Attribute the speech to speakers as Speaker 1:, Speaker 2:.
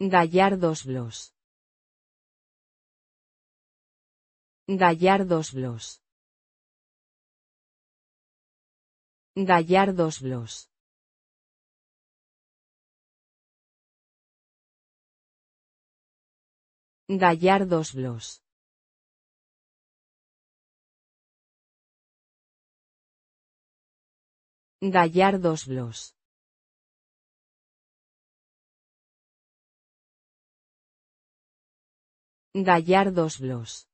Speaker 1: Gallardos Blos. Gallardos Blos. Gallardos Blos. Gallardos Blos. Gallardos Blos. Gallardos los